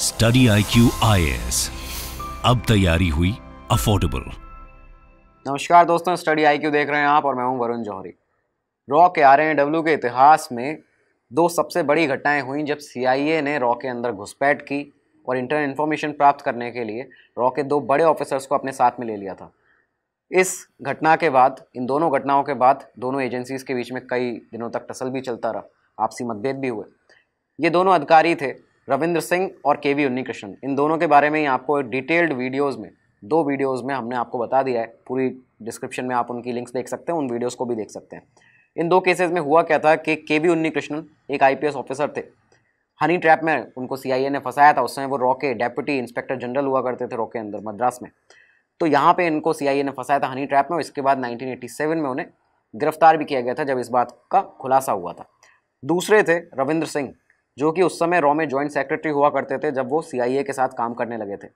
study I Q I अब तैयारी हुई अफोर्डेबल नमस्कार दोस्तों स्टडी आई क्यू देख रहे हैं आप और मैं हूं वरुण जौहरी रॉ के आर डब्ल्यू के इतिहास में दो सबसे बड़ी घटनाएं हुई जब ए ने रॉ के अंदर घुसपैठ की और इंटरनल इन्फॉर्मेशन प्राप्त करने के लिए रॉ के दो बड़े ऑफिसर्स को अपने साथ में ले लिया था इस घटना के बाद इन दोनों घटनाओं के बाद दोनों एजेंसीज के बीच में कई दिनों तक टसल भी चलता रहा आपसी मतभेद भी हुए ये दोनों अधिकारी थे रविंद्र सिंह और के वी उन्नीकृष्णन इन दोनों के बारे में ही आपको डिटेल्ड वीडियोज़ में दो वीडियोस में हमने आपको बता दिया है पूरी डिस्क्रिप्शन में आप उनकी लिंक्स देख सकते हैं उन वीडियोस को भी देख सकते हैं इन दो केसेस में हुआ क्या था कि के वी उन्नीकृष्णन एक एस ऑफिसर थे हनी ट्रैप में उनको ए ने फंसाया था उस समय वो रॉ के डेप्यूटी इंस्पेक्टर जनरल हुआ करते थे रॉ के अंदर मद्रास में तो यहाँ पे इनको ए ने फंसाया था हनी ट्रैप में इसके बाद 1987 में उन्हें गिरफ्तार भी किया गया था जब इस बात का खुलासा हुआ था दूसरे थे रविंद्र सिंह जो कि उस समय रॉ में जॉइंट सेक्रेटरी हुआ करते थे जब वो सी के साथ काम करने लगे थे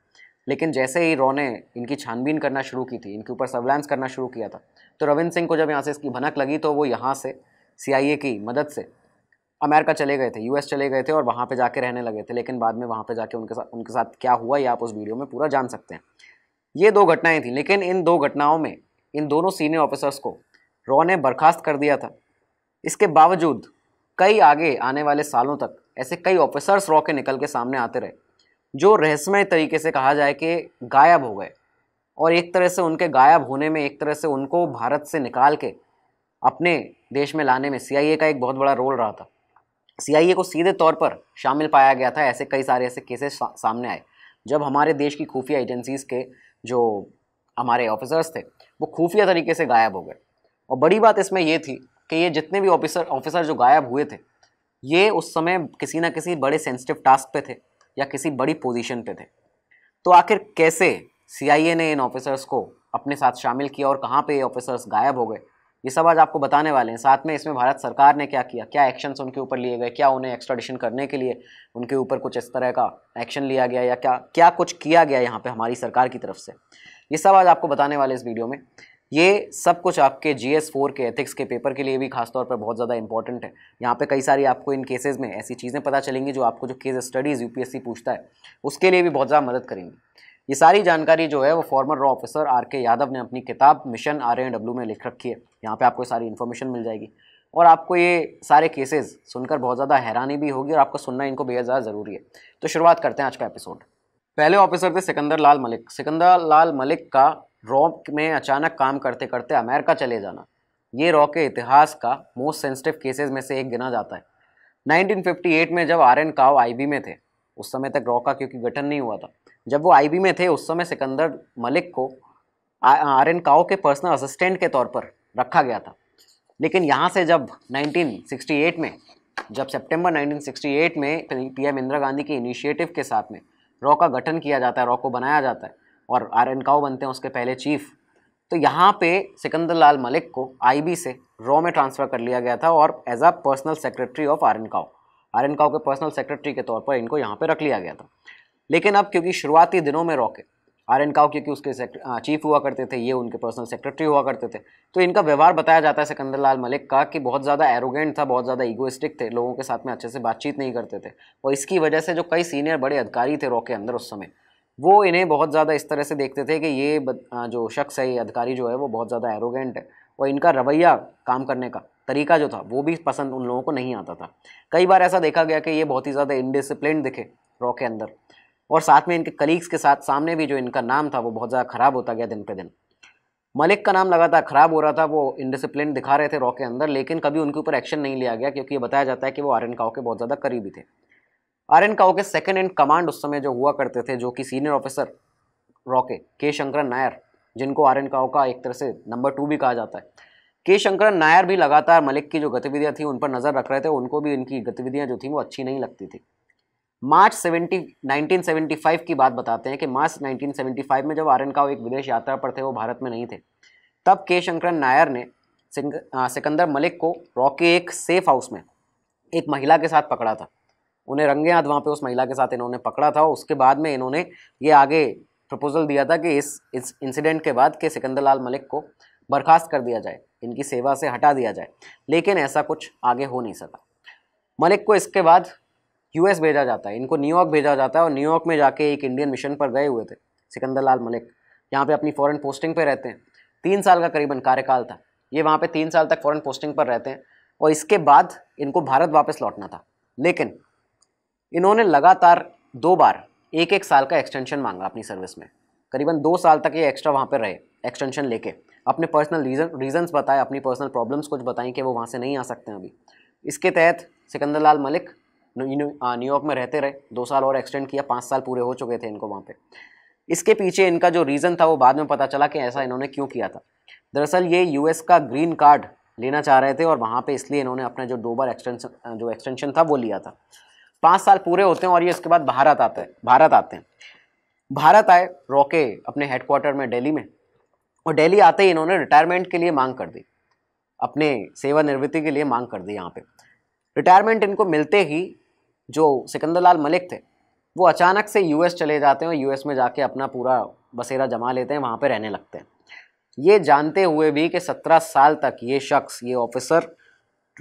लेकिन जैसे ही रॉ ने इनकी छानबीन करना शुरू की थी इनके ऊपर सर्वलांस करना शुरू किया था तो रविंद्र सिंह को जब यहाँ से इसकी भनक लगी तो वो यहाँ से सी की मदद से अमेरिका चले गए थे यूएस चले गए थे और वहाँ पे जाके रहने लगे थे लेकिन बाद में वहाँ पे जाके उनके साथ उनके साथ क्या हुआ ये आप उस वीडियो में पूरा जान सकते हैं ये दो घटनाएं थी लेकिन इन दो घटनाओं में इन दोनों सीनियर ऑफिसर्स को रॉ ने बर्खास्त कर दिया था इसके बावजूद कई आगे आने वाले सालों तक ऐसे कई ऑफिसर्स रॉ के निकल के सामने आते रहे जो रहस्यमय तरीके से कहा जाए कि गायब हो गए और एक तरह से उनके गायब होने में एक तरह से उनको भारत से निकाल के अपने देश में लाने में सी का एक बहुत बड़ा रोल रहा था सी को सीधे तौर पर शामिल पाया गया था ऐसे कई सारे ऐसे केसेस सा, सामने आए जब हमारे देश की खुफिया एजेंसीज़ के जो हमारे ऑफिसर्स थे वो खुफिया तरीके से गायब हो गए और बड़ी बात इसमें यह थी कि ये जितने भी ऑफिसर ऑफिसर जो गायब हुए थे ये उस समय किसी ना किसी बड़े सेंसिटिव टास्क पे थे या किसी बड़ी पोजीशन पे थे तो आखिर कैसे सी ने इन ऑफिसर्स को अपने साथ शामिल किया और कहाँ पे ये ऑफिसर्स गायब हो गए ये सब आज आपको बताने वाले हैं साथ में इसमें भारत सरकार ने क्या किया क्या एक्शंस उनके ऊपर लिए गए क्या उन्हें एक्स्ट्राडिशन करने के लिए उनके ऊपर कुछ इस तरह का एक्शन लिया गया या क्या क्या कुछ किया गया यहाँ पे हमारी सरकार की तरफ से ये सब आज आपको बताने वाले इस वीडियो में ये सब कुछ आपके जी एस फोर के एथिक्स के पेपर के लिए भी खासतौर पर बहुत ज़्यादा इंपॉर्टेंट है यहाँ पे कई सारी आपको इन केसेस में ऐसी चीज़ें पता चलेंगी जो आपको जो केस स्टडीज़ यूपीएससी पूछता है उसके लिए भी बहुत ज़्यादा मदद करेंगी ये सारी जानकारी जो है वो फॉर्मर रॉ ऑफिसर आर के यादव ने अपनी किताब मिशन आर एंड डब्ल्यू में लिख रखी है यहाँ पर आपको सारी इन्फॉर्मेशन मिल जाएगी और आपको ये सारे केसेस सुनकर बहुत ज़्यादा हैरानी भी होगी और आपको सुनना इनको बेहद ज़्यादा ज़रूरी है तो शुरुआत करते हैं आज का एपिसोड पहले ऑफिसर थे सिकंदर लाल मलिक सिकंदर लाल मलिक का रॉक में अचानक काम करते करते अमेरिका चले जाना ये रॉक के इतिहास का मोस्ट सेंसिटिव केसेस में से एक गिना जाता है 1958 में जब आर एन काव आई में थे उस समय तक रॉ का क्योंकि गठन नहीं हुआ था जब वो आई में थे उस समय सिकंदर मलिक को आर एन काव के पर्सनल असिस्टेंट के तौर पर रखा गया था लेकिन यहाँ से जब 1968 में जब सितंबर 1968 में पीएम इंदिरा गांधी के इनिशिएटिव के साथ में रॉ का गठन किया जाता है रॉ को बनाया जाता है और आर एन काओ बनते हैं उसके पहले चीफ तो यहाँ पे सिकंदर लाल मलिक को आईबी से रॉ में ट्रांसफ़र कर लिया गया था और as a personal secretary of R N Kao R N Kao के पर्सनल सेक्रेटरी के तौर पर इनको यहाँ पे रख लिया गया था लेकिन अब क्योंकि शुरुआती दिनों में रॉ के आर एन काओ क्योंकि उसके चीफ हुआ करते थे ये उनके पर्सनल सेक्रेटरी हुआ करते थे तो इनका व्यवहार बताया जाता है सिकंदर लाल मलिक का कि बहुत ज़्यादा एरोगेंट था बहुत ज़्यादा इगोस्टिक थे लोगों के साथ में अच्छे से बातचीत नहीं करते थे और इसकी वजह से जो कई सीनियर बड़े अधिकारी थे रॉ के अंदर उस समय वो इन्हें बहुत ज़्यादा इस तरह से देखते थे कि ये जो शख्स है ये अधिकारी जो है वो बहुत ज़्यादा एरोगेंट है और इनका रवैया काम करने का तरीका जो था वो भी पसंद उन लोगों को नहीं आता था कई बार ऐसा देखा गया कि ये बहुत ही ज़्यादा इनडिसिप्लिन दिखे रॉ के अंदर और साथ में इनके कलीग्स के साथ सामने भी जो इनका नाम था वो बहुत ज़्यादा ख़राब होता गया दिन पे दिन मलिक का नाम लगातार ख़राब हो रहा था वो इनडिसिप्लिन दिखा रहे थे रॉ के अंदर लेकिन कभी उनके ऊपर एक्शन नहीं लिया गया क्योंकि ये बताया जाता है कि वो आर्यन काव के बहुत ज़्यादा करीबी थे आर एन काओ के सेकेंड एंड कमांड उस समय जो हुआ करते थे जो कि सीनियर ऑफिसर रॉके के शंकरन नायर जिनको आर एन काओ का एक तरह से नंबर टू भी कहा जाता है के शंकरन नायर भी लगातार मलिक की जो गतिविधियाँ थी उन पर नज़र रख रहे थे उनको भी इनकी गतिविधियाँ जो थी वो अच्छी नहीं लगती थी मार्च सेवेंटी फाइव की बात बताते हैं कि मार्च फाइव में जब आर एन काओ एक विदेश यात्रा पर थे वो भारत में नहीं थे तब के शंकरन नायर ने सिकंदर मलिक को रॉके एक सेफ हाउस में एक महिला के साथ पकड़ा था उन्हें रंगे हाथ वहाँ पे उस महिला के साथ इन्होंने पकड़ा था उसके बाद में इन्होंने ये आगे प्रपोजल दिया था कि इस इस इंसिडेंट के बाद के सिकंदर लाल मलिक को बर्खास्त कर दिया जाए इनकी सेवा से हटा दिया जाए लेकिन ऐसा कुछ आगे हो नहीं सका मलिक को इसके बाद यूएस भेजा जाता है इनको न्यूयॉर्क भेजा जाता है और न्यूयॉर्क में जाके एक इंडियन मिशन पर गए हुए थे सिकंदर लाल मलिक यहाँ पे अपनी फॉरेन पोस्टिंग पे रहते हैं तीन साल का करीबन कार्यकाल था ये वहाँ पे तीन साल तक फॉरेन पोस्टिंग पर रहते हैं और इसके बाद इनको भारत वापस लौटना था लेकिन इन्होंने लगातार दो बार एक एक साल का एक्सटेंशन मांगा अपनी सर्विस में करीबन दो साल तक ये एक्स्ट्रा वहाँ पर रहे एक्सटेंशन लेके अपने पर्सनल रीज़न रीज़न्स बताए अपनी पर्सनल प्रॉब्लम्स कुछ बताएं कि वो वहाँ से नहीं आ सकते हैं अभी इसके तहत सिकंदर लाल मलिक न्यूयॉर्क में रहते रहे दो साल और एक्सटेंड किया पाँच साल पूरे हो चुके थे इनको वहाँ पर इसके पीछे इनका जो रीज़न था वो बाद में पता चला कि ऐसा इन्होंने क्यों किया था दरअसल ये यूएस का ग्रीन कार्ड लेना चाह रहे थे और वहाँ पे इसलिए इन्होंने अपना जो दो बार एक्सटेंशन जो एक्सटेंशन था वो लिया था पाँच साल पूरे होते हैं और ये इसके बाद भारत आते हैं भारत आते हैं भारत आए रोके अपने हेडक्वार्टर में दिल्ली में और दिल्ली आते ही इन्होंने रिटायरमेंट के लिए मांग कर दी अपने सेवानिवृत्ति के लिए मांग कर दी यहाँ पे रिटायरमेंट इनको मिलते ही जो सिकंदर लाल मलिक थे वो अचानक से यूएस चले जाते हैं और यूएस में जाके अपना पूरा बसेरा जमा लेते हैं वहाँ पे रहने लगते हैं ये जानते हुए भी कि सत्रह साल तक ये शख्स ये ऑफिसर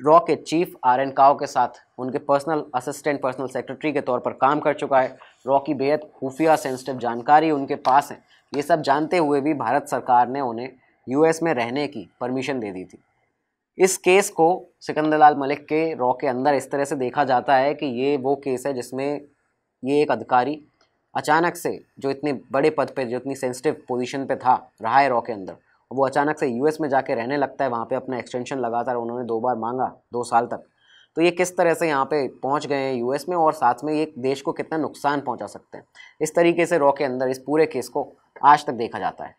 रॉ के चीफ आर एन काओ के साथ उनके पर्सनल असिस्टेंट पर्सनल सेक्रेटरी के तौर पर काम कर चुका है रॉ की बेहद खुफिया सेंसिटिव जानकारी उनके पास है ये सब जानते हुए भी भारत सरकार ने उन्हें यूएस में रहने की परमिशन दे दी थी इस केस को सिकंदर लाल मलिक के रॉ के अंदर इस तरह से देखा जाता है कि ये वो केस है जिसमें ये एक अधिकारी अचानक से जो इतने बड़े पद पे जो इतनी सेंसिटिव पोजीशन पे था रहा है रॉ के अंदर वो अचानक से यूएस में जाके रहने लगता है वहाँ पे अपना एक्सटेंशन लगातार उन्होंने दो बार मांगा दो साल तक तो ये किस तरह से यहाँ पे पहुँच गए हैं यूएस में और साथ में ये देश को कितना नुकसान पहुँचा सकते हैं इस तरीके से रॉ के अंदर इस पूरे केस को आज तक देखा जाता है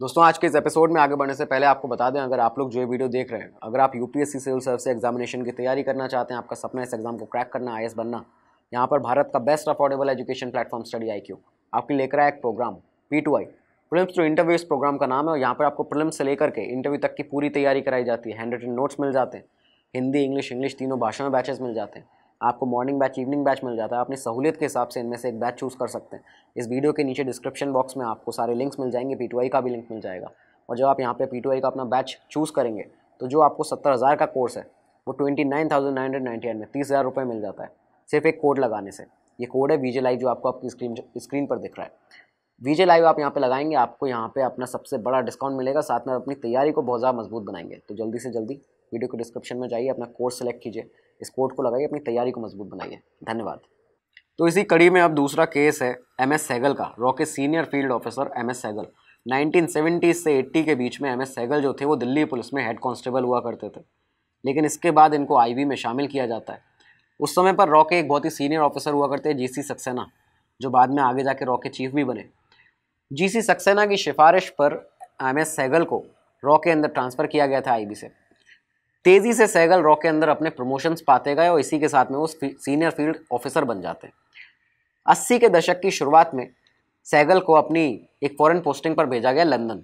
दोस्तों आज के इस एपिसोड में आगे बढ़ने से पहले आपको बता दें अगर आप लोग जो ये वीडियो देख रहे हैं अगर आप यूपीएससी सिविल सर्विस एग्जामिनेशन की तैयारी करना चाहते हैं आपका सपना इस एग्जाम को क्रैक करना आई बनना यहाँ पर भारत का best affordable education platform study IQ आपके लेकर आया एक program P two I prelims जो इंटरव्यू इस प्रोग्राम का नाम है और यहाँ पर आपको प्रिलिम्स से लेकर के इंटरव्यू तक की पूरी तैयारी कराई जाती है हैंड रिटन नोट्स मिल जाते हैं हिंदी इंग्लिश इंग्लिश तीनों भाषा में बैचेस मिल जाते हैं आपको मॉर्निंग बैच इवनिंग बैच मिल जाता है अपनी सहूलियत के हिसाब से इनमें से एक बैच चूज़ कर सकते हैं इस वीडियो के नीचे डिस्क्रिप्शन बॉक्स में आपको सारे लिंक्स मिल जाएंगे पी का भी लिंक मिल जाएगा और जब आप यहाँ पर पी का अपना बैच चूज़ करेंगे तो जो आपको सत्तर हज़ार का कोर्स है वो twenty nine thousand nine hundred में तीस हज़ार रुपये मिल जाता है सिर्फ एक कोड लगाने से ये कोड है वीजे लाइव जो आपको आपकी स्क्रीन स्क्रीन पर दिख रहा है वीजे लाइव आप यहाँ पे लगाएंगे आपको यहाँ पे अपना सबसे बड़ा डिस्काउंट मिलेगा साथ में अपनी तैयारी को बहुत ज़्यादा मजबूत बनाएंगे तो जल्दी से जल्दी वीडियो को डिस्क्रिप्शन में जाइए अपना कोर्स सेलेक्ट कीजिए इस कोर्ट को लगाइए अपनी तैयारी को मजबूत बनाइए धन्यवाद तो इसी कड़ी में अब दूसरा केस है एम एस सैगल का रॉकेट senior field officer M S Saigal seventies से एट्टी के बीच में एम एस सैगल जो थे वो दिल्ली पुलिस में हेड कॉन्स्टेबल हुआ करते थे लेकिन इसके बाद इनको वी में शामिल किया जाता है उस समय पर रॉके एक बहुत ही सीनियर ऑफिसर हुआ करते हैं जी सक्सेना जो बाद में आगे जाके रॉके चीफ भी बने जीसी सक्सेना की सिफारिश पर एम एस सहगल को रॉ के अंदर ट्रांसफ़र किया गया था आईबी से तेज़ी से सहगल रॉ के अंदर अपने प्रमोशंस पाते गए और इसी के साथ में वो सीनियर फील्ड ऑफिसर बन जाते हैं अस्सी के दशक की शुरुआत में सहगल को अपनी एक फ़ॉरन पोस्टिंग पर भेजा गया लंदन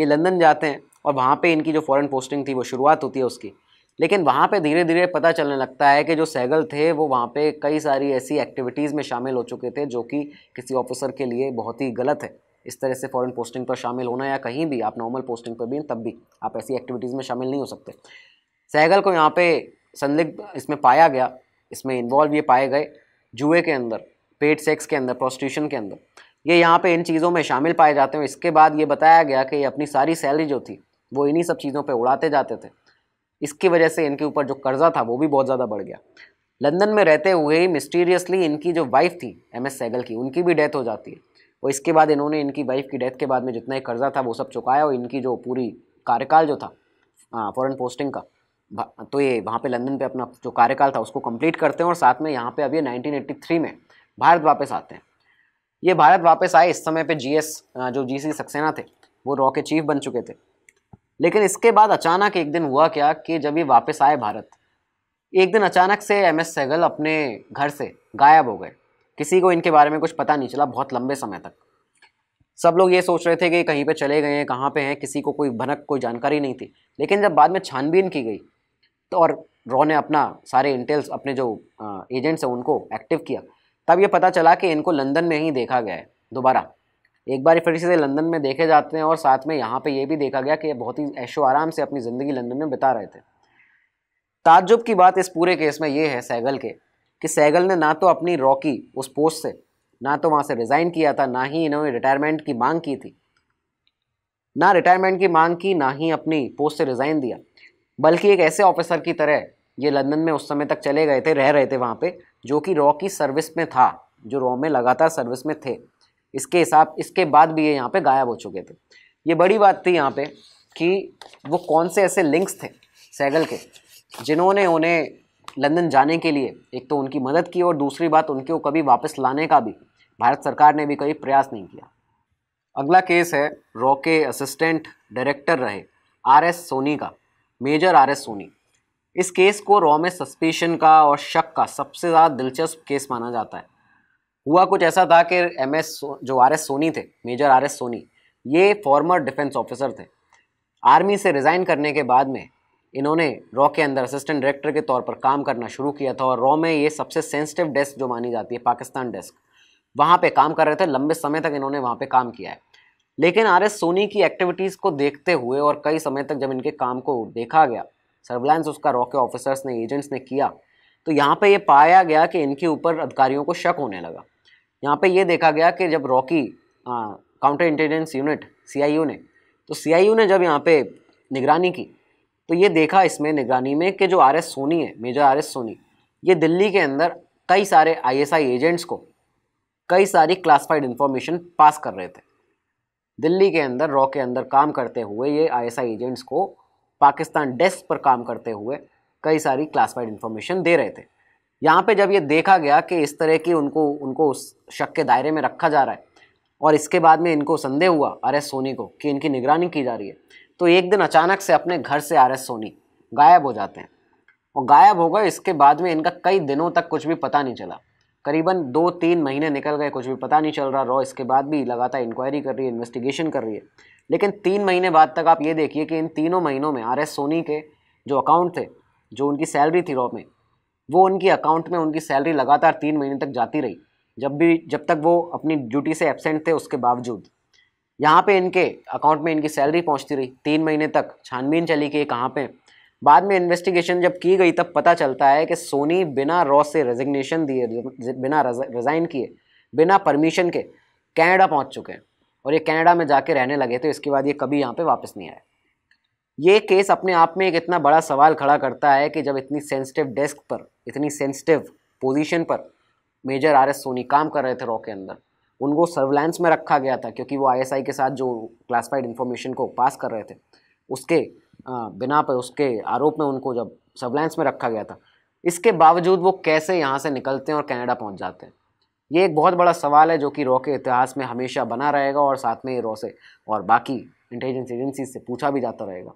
ये लंदन जाते हैं और वहाँ पे इनकी जो फ़ॉरन पोस्टिंग थी वो शुरुआत होती है उसकी लेकिन वहाँ पे धीरे धीरे पता चलने लगता है कि जो सहगल थे वो वहाँ पे कई सारी ऐसी एक्टिविटीज़ में शामिल हो चुके थे जो कि किसी ऑफिसर के लिए बहुत ही गलत है इस तरह से फॉरेन पोस्टिंग पर शामिल होना या कहीं भी आप नॉर्मल पोस्टिंग पर भी हैं तब भी आप ऐसी एक्टिविटीज़ में शामिल नहीं हो सकते सहगल को यहाँ पे संदिग्ध इसमें पाया गया इसमें इन्वॉल्व ये पाए गए जुए के अंदर पेड सेक्स के अंदर प्रोस्टिट्यूशन के अंदर ये यहाँ पे इन चीज़ों में शामिल पाए जाते हैं इसके बाद ये बताया गया कि ये अपनी सारी सैलरी जो थी वो इन्हीं सब चीज़ों पे उड़ाते जाते थे इसकी वजह से इनके ऊपर जो कर्जा था वो भी बहुत ज़्यादा बढ़ गया लंदन में रहते हुए ही मिस्टीरियसली इनकी जो वाइफ थी एम एस सैगल की उनकी भी डेथ हो जाती है और इसके बाद इन्होंने इनकी वाइफ की डेथ के बाद में जितना ही कर्जा था वो सब चुकाया और इनकी जो पूरी कार्यकाल जो था फॉरन पोस्टिंग का तो ये वहाँ पे लंदन पे अपना जो कार्यकाल था उसको कंप्लीट करते हैं और साथ में यहाँ पे अब ये 1983 में भारत वापस आते हैं ये भारत वापस आए इस समय पे जीएस जो जीसी सक्सेना थे वो रॉ के चीफ बन चुके थे लेकिन इसके बाद अचानक एक दिन हुआ क्या कि जब ये वापस आए भारत एक दिन अचानक से एम एस सहगल अपने घर से गायब हो गए किसी को इनके बारे में कुछ पता नहीं चला बहुत लंबे समय तक सब लोग ये सोच रहे थे कि कहीं पे चले गए हैं कहाँ पे हैं किसी को कोई भनक कोई जानकारी नहीं थी लेकिन जब बाद में छानबीन की गई तो और रॉ ने अपना सारे इंटेल्स अपने जो एजेंट्स हैं उनको एक्टिव किया तब ये पता चला कि इनको लंदन में ही देखा गया है दोबारा एक बार फिर से लंदन में देखे जाते हैं और साथ में यहाँ पे ये भी देखा गया कि ये बहुत ही ऐशो आराम से अपनी ज़िंदगी लंदन में बिता रहे थे ताज्जुब की बात इस पूरे केस में ये है सैगल के कि सैगल ने ना तो अपनी रॉकी उस पोस्ट से ना तो वहाँ से रिज़ाइन किया था ना ही इन्होंने रिटायरमेंट की मांग की थी ना रिटायरमेंट की मांग की ना ही अपनी पोस्ट से रिज़ाइन दिया बल्कि एक ऐसे ऑफिसर की तरह ये लंदन में उस समय तक चले गए थे रह रहे थे वहाँ पे जो कि रॉ की सर्विस में था जो रॉ में लगातार सर्विस में थे इसके हिसाब इसके बाद भी ये यहाँ पे गायब हो चुके थे ये बड़ी बात थी यहाँ पे कि वो कौन से ऐसे लिंक्स थे सैगल के जिन्होंने उन्हें लंदन जाने के लिए एक तो उनकी मदद की और दूसरी बात उनके कभी वापस लाने का भी भारत सरकार ने भी कभी प्रयास नहीं किया अगला केस है रॉ के असिस्टेंट डायरेक्टर रहे आर एस सोनी का मेजर आर एस सोनी इस केस को रॉ में सस्पेशन का और शक का सबसे ज़्यादा दिलचस्प केस माना जाता है हुआ कुछ ऐसा था कि एम एस जो आर एस सोनी थे मेजर आर एस सोनी ये फॉर्मर डिफेंस ऑफिसर थे आर्मी से रिज़ाइन करने के बाद में इन्होंने रॉ के अंदर असिस्टेंट डायरेक्टर के तौर पर काम करना शुरू किया था और रॉ में ये सबसे सेंसिटिव डेस्क जो मानी जाती है पाकिस्तान डेस्क वहाँ पे काम कर रहे थे लंबे समय तक इन्होंने वहाँ पे काम किया है लेकिन आर एस सोनी की एक्टिविटीज़ को देखते हुए और कई समय तक जब इनके काम को देखा गया सर्विलांस उसका रॉ के ऑफिसर्स ने एजेंट्स ने किया तो यहाँ पर ये पाया गया कि इनके ऊपर अधिकारियों को शक होने लगा यहाँ पर यह देखा गया कि जब रॉकी काउंटर इंटेलिजेंस यूनिट सी ने तो सी ने जब यहाँ पर निगरानी की तो ये देखा इसमें निगरानी में कि जो आर एस सोनी है मेजर आर एस सोनी ये दिल्ली के अंदर कई सारे आईएसआई एजेंट्स को कई सारी क्लासिफाइड इन्फॉर्मेशन पास कर रहे थे दिल्ली के अंदर रॉ के अंदर काम करते हुए ये आईएसआई एजेंट्स को पाकिस्तान डेस्क पर काम करते हुए कई सारी क्लासिफाइड इन्फॉर्मेशन दे रहे थे यहाँ पे जब ये देखा गया कि इस तरह की उनको उनको उस शक के दायरे में रखा जा रहा है और इसके बाद में इनको संदेह हुआ अरे सोनी को कि इनकी निगरानी की जा रही है तो एक दिन अचानक से अपने घर से आर एस सोनी गायब हो जाते हैं और गायब हो गए इसके बाद में इनका कई दिनों तक कुछ भी पता नहीं चला करीबन दो तीन महीने निकल गए कुछ भी पता नहीं चल रहा रॉ इसके बाद भी लगातार इंक्वायरी कर रही है इन्वेस्टिगेशन कर रही है लेकिन तीन महीने बाद तक आप ये देखिए कि इन तीनों महीनों में आर एस सोनी के जो अकाउंट थे जो उनकी सैलरी थी रॉ में वो उनकी अकाउंट में उनकी सैलरी लगातार तीन महीने तक जाती रही जब भी जब तक वो अपनी ड्यूटी से एबसेंट थे उसके बावजूद यहाँ पे इनके अकाउंट में इनकी सैलरी पहुँचती रही तीन महीने तक छानबीन चली कि कहाँ पे बाद में इन्वेस्टिगेशन जब की गई तब पता चलता है कि सोनी बिना रॉस से रेजिग्नेशन दिए बिना रिज़ाइन किए बिना परमिशन के कनाडा पहुँच चुके हैं और ये कनाडा में जाके रहने लगे तो इसके बाद ये कभी यहाँ पे वापस नहीं आए ये केस अपने आप में एक इतना बड़ा सवाल खड़ा करता है कि जब इतनी सेंसिटिव डेस्क पर इतनी सेंसिटिव पोजीशन पर मेजर आर एस सोनी काम कर रहे थे रॉ के अंदर उनको सर्विलांस में रखा गया था क्योंकि वो आईएसआई के साथ जो क्लासिफाइड इन्फॉर्मेशन को पास कर रहे थे उसके बिना पर उसके आरोप में उनको जब सर्विलांस में रखा गया था इसके बावजूद वो कैसे यहाँ से निकलते हैं और कनाडा पहुँच जाते हैं ये एक बहुत बड़ा सवाल है जो कि रॉ के इतिहास में हमेशा बना रहेगा और साथ में ये रॉ से और बाकी इंटेलिजेंस एजेंसी से पूछा भी जाता रहेगा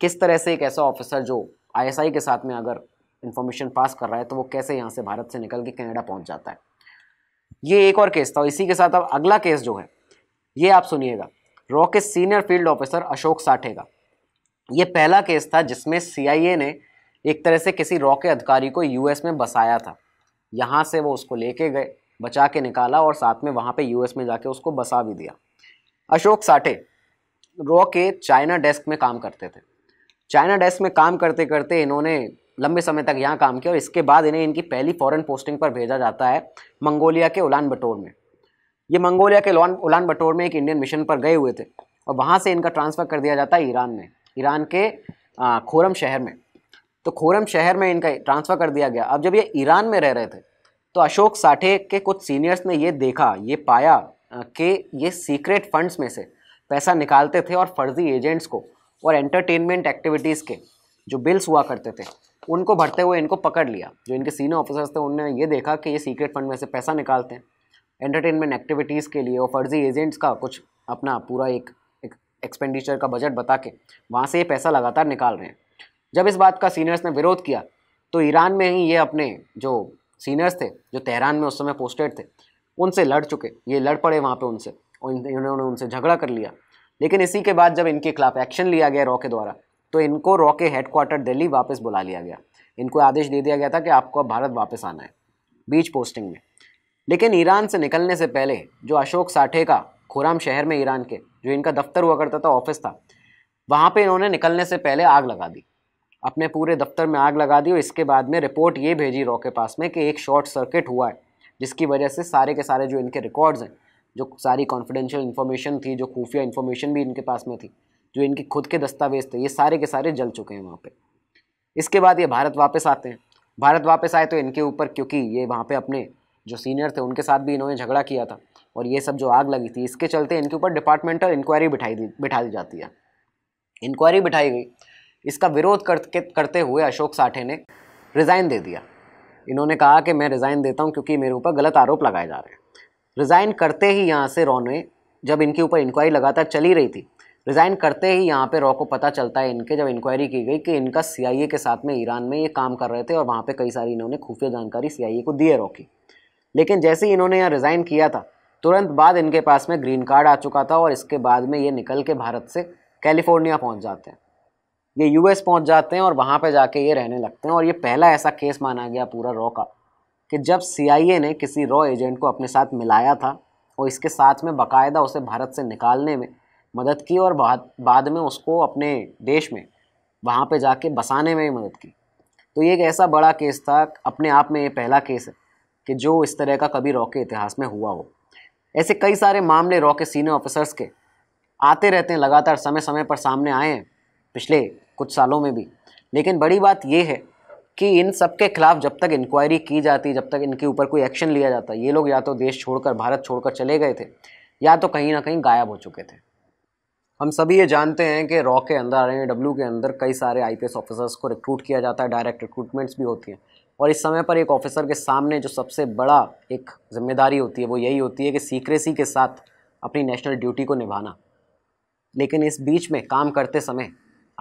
किस तरह से एक ऐसा ऑफिसर जो आईएसआई के साथ में अगर इन्फॉर्मेशन पास कर रहा है तो वो कैसे यहाँ से भारत से निकल के कनाडा पहुँच जाता है ये एक और केस था इसी के साथ अब अगला केस जो है ये आप सुनिएगा रॉ के senior field officer Ashok Sathe का ये पहला केस था जिसमें सी ने एक तरह से किसी रॉ के अधिकारी को यूएस में बसाया था यहाँ से वो उसको लेके गए बचा के निकाला और साथ में वहाँ पे यूएस में जाके उसको बसा भी दिया अशोक साठे रॉ के चाइना डेस्क में काम करते थे चाइना डेस्क में काम करते करते इन्होंने लंबे समय तक यहाँ काम किया और इसके बाद इन्हें इनकी पहली फॉरेन पोस्टिंग पर भेजा जाता है मंगोलिया के उलान बटोर में ये मंगोलिया के उलान बटोर में एक इंडियन मिशन पर गए हुए थे और वहाँ से इनका ट्रांसफ़र कर दिया जाता है ईरान में ईरान के खोरम शहर में तो खोरम शहर में इनका ट्रांसफ़र कर दिया गया अब जब ये ईरान में रह रहे थे तो अशोक साठे के कुछ सीनियर्स ने ये देखा ये पाया कि ये सीक्रेट फंड्स में से पैसा निकालते थे और फर्जी एजेंट्स को और एंटरटेनमेंट एक्टिविटीज़ के जो बिल्स हुआ करते थे उनको भरते हुए इनको पकड़ लिया जो इनके सीनियर ऑफिसर्स थे उनने ये देखा कि ये सीक्रेट फंड में से पैसा निकालते हैं एंटरटेनमेंट एक्टिविटीज़ के लिए और फर्जी एजेंट्स का कुछ अपना पूरा एक एक्सपेंडिचर का बजट बता के वहाँ से ये पैसा लगातार निकाल रहे हैं जब इस बात का सीनियर्स ने विरोध किया तो ईरान में ही ये अपने जो सीनियर्स थे जो तेहरान में उस समय पोस्टेड थे उनसे लड़ चुके ये लड़ पड़े वहाँ पे उनसे और इन्होंने उनसे झगड़ा कर लिया लेकिन इसी के बाद जब इनके खिलाफ एक्शन लिया गया रॉ के द्वारा तो इनको रॉ के हेडक्वार्टर दिल्ली वापस बुला लिया गया इनको आदेश दे दिया गया था कि आपको अब भारत वापस आना है बीच पोस्टिंग में लेकिन ईरान से निकलने से पहले जो अशोक साठे का खुराम शहर में ईरान के जो इनका दफ्तर हुआ करता था ऑफिस था वहाँ पे इन्होंने निकलने से पहले आग लगा दी अपने पूरे दफ्तर में आग लगा दी और इसके बाद में रिपोर्ट ये भेजी रॉ के पास में कि एक शॉर्ट सर्किट हुआ है जिसकी वजह से सारे के सारे जो इनके रिकॉर्ड्स हैं जो सारी कॉन्फिडेंशियल इन्फॉर्मेशन थी जो खुफिया इन्फॉर्मेशन भी इनके पास में थी जो इनके खुद के दस्तावेज थे ये सारे के सारे जल चुके हैं वहाँ पर इसके बाद ये भारत वापस आते हैं भारत वापस आए तो इनके ऊपर क्योंकि ये वहाँ पे अपने जो सीनियर थे उनके साथ भी इन्होंने झगड़ा किया था और ये सब जो आग लगी थी इसके चलते इनके ऊपर डिपार्टमेंटल इंक्वायरी बिठाई दी बिठा दी जाती है इंक्वायरी बिठाई गई इसका विरोध करके करते हुए अशोक साठे ने रिज़ाइन दे दिया इन्होंने कहा कि मैं रिज़ाइन देता हूँ क्योंकि मेरे ऊपर गलत आरोप लगाए जा रहे हैं रिज़ाइन करते ही यहाँ से रॉ जब इनके ऊपर इंक्वायरी लगातार चली रही थी रिज़ाइन करते ही यहाँ पे रॉ को पता चलता है इनके जब इंक्वायरी की गई कि इनका सी के साथ में ईरान में ये काम कर रहे थे और वहाँ पर कई सारी इन्होंने खुफिया जानकारी सी को दी है रॉ की लेकिन जैसे ही इन्होंने यहाँ रिज़ाइन किया था तुरंत बाद इनके पास में ग्रीन कार्ड आ चुका था और इसके बाद में ये निकल के भारत से कैलिफोर्निया पहुँच जाते हैं ये यूएस पहुँच जाते हैं और वहाँ पर जाके ये रहने लगते हैं और ये पहला ऐसा केस माना गया पूरा रॉ का कि जब सीआईए ने किसी रॉ एजेंट को अपने साथ मिलाया था और इसके साथ में बाकायदा उसे भारत से निकालने में मदद की और बाद बाद में उसको अपने देश में वहाँ पे जाके बसाने में भी मदद की तो ये एक ऐसा बड़ा केस था अपने आप में ये पहला केस है कि जो इस तरह का कभी रॉ के इतिहास में हुआ हो ऐसे कई सारे मामले रॉ के सीनियर ऑफिसर्स के आते रहते हैं लगातार समय समय पर सामने आए हैं पिछले कुछ सालों में भी लेकिन बड़ी बात ये है कि इन सब के खिलाफ जब तक इंक्वायरी की जाती जब तक इनके ऊपर कोई एक्शन लिया जाता ये लोग या तो देश छोड़कर भारत छोड़कर चले गए थे या तो कहीं ना कहीं गायब हो चुके थे हम सभी ये जानते हैं कि रॉ के अंदर आर डब्ल्यू के अंदर कई सारे आई ऑफिसर्स को रिक्रूट किया जाता है डायरेक्ट रिक्रूटमेंट्स भी होती हैं और इस समय पर एक ऑफिसर के सामने जो सबसे बड़ा एक जिम्मेदारी होती है वो यही होती है कि सीक्रेसी के साथ अपनी नेशनल ड्यूटी को निभाना लेकिन इस बीच में काम करते समय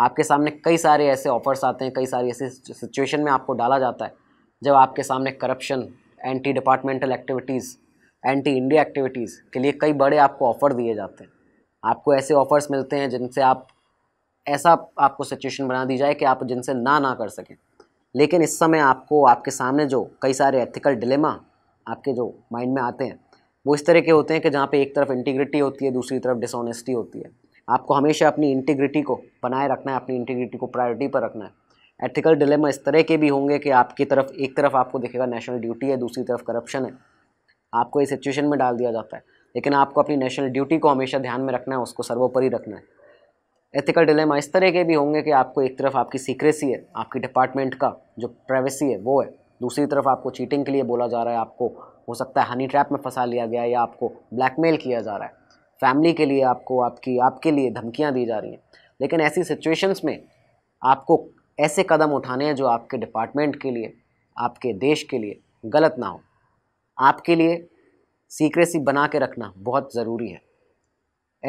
आपके सामने कई सारे ऐसे ऑफर्स आते हैं कई सारी ऐसी सिचुएशन में आपको डाला जाता है जब आपके सामने corruption anti departmental activities anti India activities के लिए कई बड़े आपको ऑफ़र दिए जाते हैं आपको ऐसे ऑफर्स मिलते हैं जिनसे आप ऐसा आपको सिचुएशन बना दी जाए कि आप जिनसे ना ना कर सकें लेकिन इस समय आपको आपके सामने जो कई सारे एथिकल डिलेमा आपके जो माइंड में आते हैं वो इस तरह के होते हैं कि जहाँ पे एक तरफ इंटीग्रिटी होती है दूसरी तरफ डिसऑनेस्टी होती है आपको हमेशा अपनी इंटीग्रिटी को बनाए रखना है अपनी इंटीग्रिटी को प्रायोरिटी पर रखना है एथिकल डिलेमा इस तरह के भी होंगे कि आपकी तरफ एक तरफ आपको दिखेगा नेशनल ड्यूटी है दूसरी तरफ करप्शन है आपको इस सिचुएशन में डाल दिया जाता है लेकिन आपको अपनी नेशनल ड्यूटी को हमेशा ध्यान में रखना है उसको सर्वोपरि रखना है एथिकल डिलेमा इस तरह के भी होंगे कि आपको एक तरफ आपकी सीक्रेसी है आपकी डिपार्टमेंट का जो प्राइवेसी है वो है दूसरी तरफ आपको चीटिंग के लिए बोला जा रहा है आपको हो सकता है हनी ट्रैप में फंसा लिया गया या आपको ब्लैकमेल किया जा रहा है फैमिली के लिए आपको आपकी आपके लिए धमकियाँ दी जा रही हैं लेकिन ऐसी सिचुएशंस में आपको ऐसे कदम उठाने हैं जो आपके डिपार्टमेंट के लिए आपके देश के लिए गलत ना हो आपके लिए सीक्रेसी बना के रखना बहुत ज़रूरी है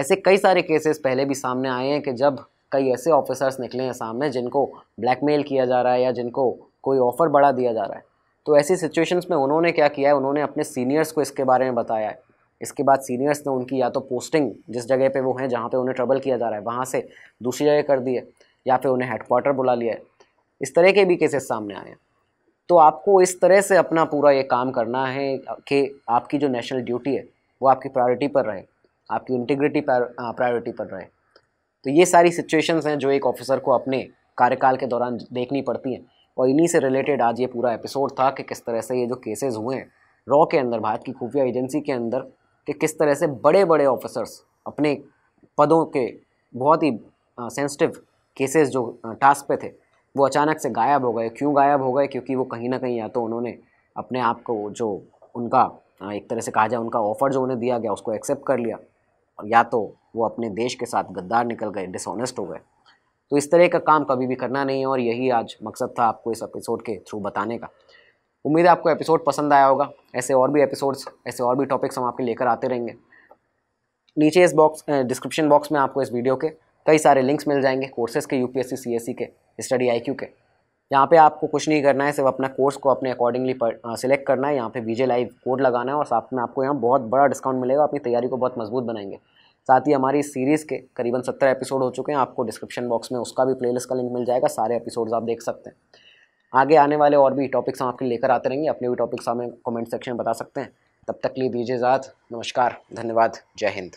ऐसे कई सारे केसेस पहले भी सामने आए हैं कि जब कई ऐसे ऑफिसर्स निकले हैं सामने जिनको ब्लैकमेल किया जा रहा है या जिनको कोई ऑफ़र बढ़ा दिया जा रहा है तो ऐसी सिचुएशंस में उन्होंने क्या किया है उन्होंने अपने सीनियर्स को इसके बारे में बताया है इसके बाद सीनियर्स ने उनकी या तो पोस्टिंग जिस जगह पे वो हैं जहाँ पे उन्हें ट्रबल किया जा रहा है वहाँ से दूसरी जगह कर दी है या फिर उन्हें हेडक्वार्टर बुला लिया है इस तरह के भी केसेस सामने आए हैं तो आपको इस तरह से अपना पूरा ये काम करना है कि आपकी जो नेशनल ड्यूटी है वो आपकी प्रायोरिटी पर रहे आपकी इंटीग्रिटी प्रायोरिटी पर रहे तो ये सारी सिचुएशंस हैं जो एक ऑफिसर को अपने कार्यकाल के दौरान देखनी पड़ती हैं और इन्हीं से रिलेटेड आज ये पूरा एपिसोड था कि किस तरह से ये जो केसेस हुए हैं रॉ के अंदर भारत की खुफिया एजेंसी के अंदर कि किस तरह से बड़े बड़े ऑफिसर्स अपने पदों के बहुत ही सेंसिटिव केसेस जो टास्क पे थे वो अचानक से गायब हो गए क्यों गायब हो गए क्योंकि वो कहीं ना कहीं या तो उन्होंने अपने आप को जो उनका एक तरह से कहा जाए उनका ऑफ़र जो उन्हें दिया गया उसको एक्सेप्ट कर लिया और या तो वो अपने देश के साथ गद्दार निकल गए डिसऑनेस्ट हो गए तो इस तरह का काम कभी भी करना नहीं है और यही आज मकसद था आपको इस एपिसोड के थ्रू बताने का उम्मीद है आपको एपिसोड पसंद आया होगा ऐसे और भी एपिसोड्स ऐसे और भी टॉपिक्स हम आपके लेकर आते रहेंगे नीचे इस बॉक्स डिस्क्रिप्शन बॉक्स में आपको इस वीडियो के कई सारे लिंक्स मिल जाएंगे कोर्सेज़ के यू पी के स्टडी आई के यहाँ पे आपको कुछ नहीं करना है सिर्फ अपना कोर्स को अपने अकॉर्डिंगली सिलेक्ट करना है यहाँ पे वीजे लाइव कोड लगाना है और साथ में आपको यहाँ बहुत बड़ा डिस्काउंट मिलेगा अपनी तैयारी को बहुत मजबूत बनाएंगे साथ ही हमारी इस सीरीज़ के करीबन सत्तर एपिसोड हो चुके हैं आपको डिस्क्रिप्शन बॉक्स में उसका भी प्लेलिस्ट का लिंक मिल जाएगा सारे एपिसोड्स आप देख सकते हैं आगे आने वाले और भी टॉपिक्स हम आपके लेकर आते रहेंगे अपने भी टॉपिक्स हमें कमेंट सेक्शन में बता सकते हैं तब तक लिए दीजिए ज़ात नमस्कार धन्यवाद जय हिंद